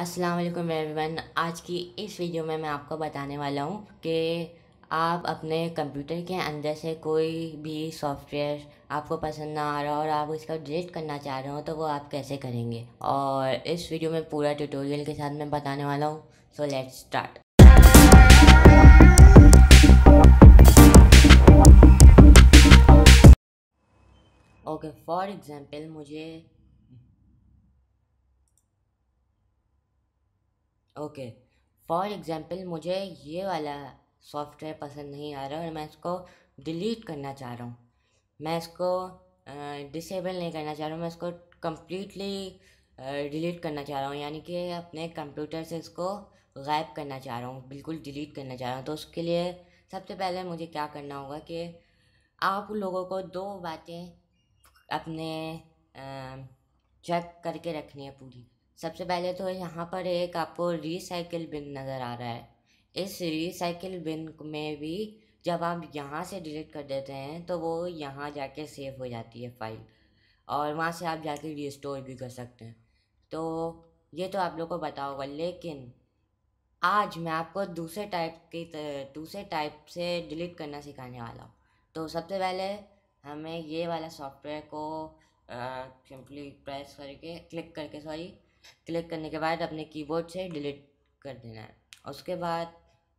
अस्सलाम वालेकुम एवरीवन आज की इस वीडियो में मैं आपको बताने वाला हूँ कि आप अपने कंप्यूटर के अंदर से कोई भी सॉफ्टवेयर आपको पसंद ना आ रहा और आप इसका डिलीट करना चाह रहे हो तो वो आप कैसे करेंगे और इस वीडियो में पूरा ट्यूटोरियल के साथ मैं बताने वाला हूँ so let's start okay for example मुझे ओके फॉर एग्ज़ाम्पल मुझे ये वाला सॉफ्टवेयर पसंद नहीं आ रहा और मैं इसको डिलीट करना चाह रहा हूँ मैं इसको डिसेबल नहीं करना चाह रहा हूँ मैं इसको कम्प्लीटली डिलीट करना चाह रहा हूँ यानी कि अपने कंप्यूटर से इसको गायब करना चाह रहा हूँ बिल्कुल डिलीट करना चाह रहा हूँ तो उसके लिए सबसे पहले मुझे क्या करना होगा कि आप लोगों को दो बातें अपने चेक करके रखनी है पूरी सबसे पहले तो यहाँ पर एक आपको रिसाइकिल बिन नज़र आ रहा है इस रिसाइकिल बिन में भी जब आप यहाँ से डिलीट कर देते हैं तो वो यहाँ जाके सेव हो जाती है फाइल और वहाँ से आप जाके रिस्टोर भी कर सकते हैं तो ये तो आप लोग को पता होगा लेकिन आज मैं आपको दूसरे टाइप की दूसरे टाइप से डिलीट करना सिखाने वाला हूँ तो सबसे पहले हमें ये वाला सॉफ्टवेयर को सिंपली प्रेस करके क्लिक करके सॉरी क्लिक करने के बाद अपने कीबोर्ड से डिलीट कर देना है उसके बाद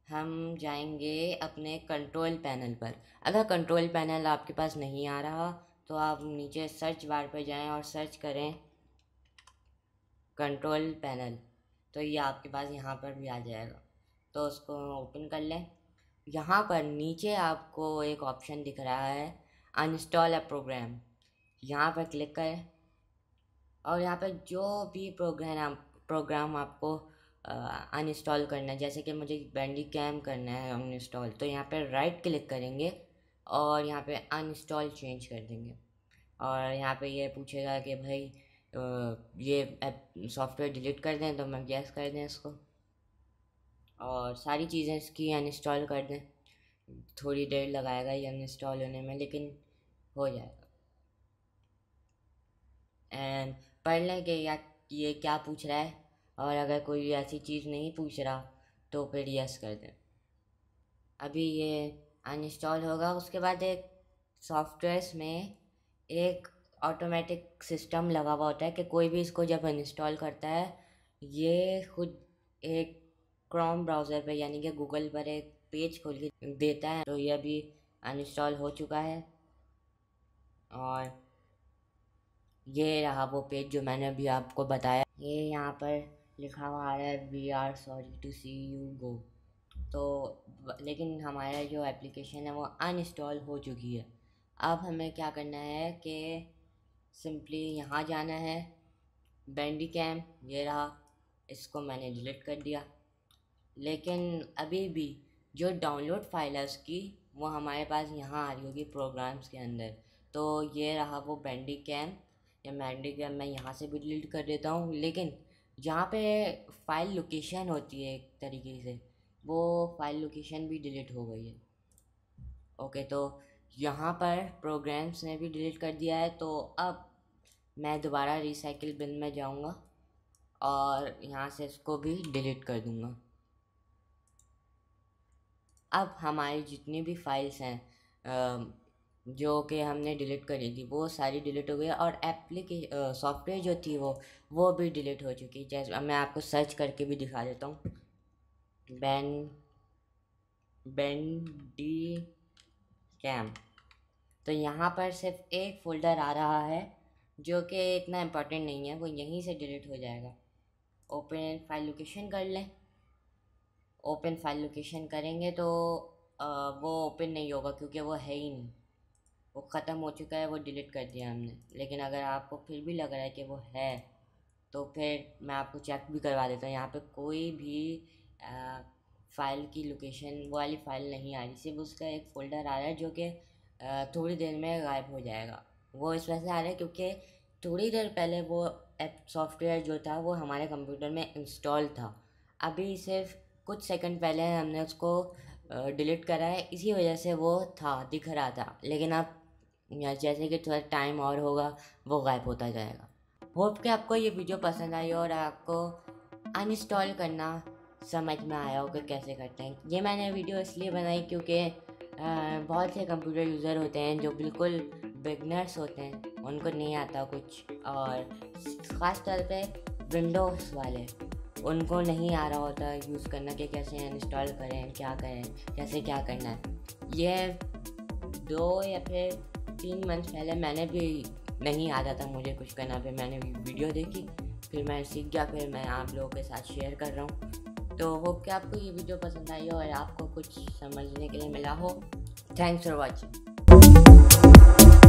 हम जाएंगे अपने कंट्रोल पैनल पर अगर कंट्रोल पैनल आपके पास नहीं आ रहा तो आप नीचे सर्च बार पर जाएं और सर्च करें कंट्रोल पैनल तो ये आपके पास यहाँ पर भी आ जाएगा तो उसको ओपन कर लें यहाँ पर नीचे आपको एक ऑप्शन दिख रहा है अनस्टॉल अ प्रोग्राम यहाँ पर क्लिक करें और यहाँ पर जो भी प्रोग्राम प्रोग्राम आपको अनइंस्टॉल करना है जैसे कि मुझे बैंडी कैम करना है अनइंस्टॉल तो यहाँ पर राइट क्लिक करेंगे और यहाँ पे अनइंस्टॉल चेंज कर देंगे और यहाँ पे ये पूछेगा कि भाई ये सॉफ्टवेयर डिलीट कर दें तो मैं गैस कर दें इसको और सारी चीज़ें इसकी अनइंस्टॉल कर दें थोड़ी देर लगाएगा ये अनइंस्टॉल होने में लेकिन हो जाएगा एंड पढ़ लें कि या ये क्या पूछ रहा है और अगर कोई ऐसी चीज़ नहीं पूछ रहा तो फिर यस कर दें अभी ये अनइंस्टॉल होगा उसके बाद एक सॉफ्टवेयर में एक ऑटोमेटिक सिस्टम लगा हुआ होता है कि कोई भी इसको जब इंस्टॉल करता है ये खुद एक क्रोम ब्राउज़र पर यानी कि गूगल पर एक पेज खोल के देता है तो ये अभी अनइंस्टॉल हो चुका है और ये रहा वो पेज जो मैंने अभी आपको बताया ये यहाँ पर लिखा हुआ आ रहा है we are sorry to see you go तो लेकिन हमारा जो एप्लीकेशन है वो अनइंस्टॉल हो चुकी है अब हमें क्या करना है कि सिंपली यहाँ जाना है बैंडी कैम ये रहा इसको मैंने डिलीट कर दिया लेकिन अभी भी जो डाउनलोड फाइल है उसकी वो हमारे पास यहाँ आ रही होगी प्रोग्राम्स के अंदर तो ये रहा वो बैंडी कैम या मैंडी कैम मैं यहाँ से भी डिलीट कर देता हूँ लेकिन जहाँ पे फाइल लोकेशन होती है एक तरीके से वो फाइल लोकेशन भी डिलीट हो गई है ओके तो यहाँ पर प्रोग्राम्स ने भी डिलीट कर दिया है तो अब मैं दोबारा रिसाइकिल बिन में जाऊँगा और यहाँ से इसको भी डिलीट कर दूँगा अब हमारी जितनी भी फाइल्स हैं जो कि हमने डिलीट करी थी वो सारी डिलीट हो गई और एप्लीके सॉफ्टवेयर जो थी वो वो भी डिलीट हो चुकी जैसे मैं आपको सर्च करके भी दिखा देता हूँ बैन डी कैम तो यहाँ पर सिर्फ एक फोल्डर आ रहा है जो कि इतना इम्पोर्टेंट नहीं है वो यहीं से डिलीट हो जाएगा ओपन फाइल लोकेशन कर लें ओपन फाइल लोकेशन करेंगे तो आ, वो ओपन नहीं होगा क्योंकि वो है ही नहीं वो ख़त्म हो चुका है वो डिलीट कर दिया हमने लेकिन अगर आपको फिर भी लग रहा है कि वो है तो फिर मैं आपको चेक भी करवा देता हूँ यहाँ पे कोई भी आ, फाइल की लोकेशन वो वाली फ़ाइल नहीं आ रही सिर्फ उसका एक फ़ोल्डर आ रहा है जो कि थोड़ी देर में गायब हो जाएगा वो इस वजह से आ रहा है क्योंकि थोड़ी देर पहले वो ऐप सॉफ्टवेयर जो था वो हमारे कंप्यूटर में इंस्टॉल था अभी सिर्फ कुछ सेकंड पहले हमने उसको डिलीट करा है इसी वजह से वो था दिख रहा था लेकिन अब या जैसे कि थोड़ा टाइम और होगा वो गायब होता जाएगा होप कि आपको ये वीडियो पसंद आई और आपको अनइंस्टॉल करना समझ में आया हो कि कैसे करते हैं ये मैंने वीडियो इसलिए बनाई क्योंकि बहुत से कंप्यूटर यूज़र होते हैं जो बिल्कुल बिगनर्स होते हैं उनको नहीं आता कुछ और ख़ास तौर पे विंडोज़ वाले उनको नहीं आ रहा होता यूज़ करना कि कैसे इंस्टॉल करें क्या करें कैसे क्या करना है ये दो या फिर तीन मंथ पहले मैंने भी नहीं आता था मुझे कुछ करना फिर मैंने वीडियो देखी फिर मैं सीख गया फिर मैं आप लोगों के साथ शेयर कर रहा हूँ तो होप कि आपको ये वीडियो पसंद आई हो और आपको कुछ समझने के लिए मिला हो थैंक्स फॉर वॉचिंग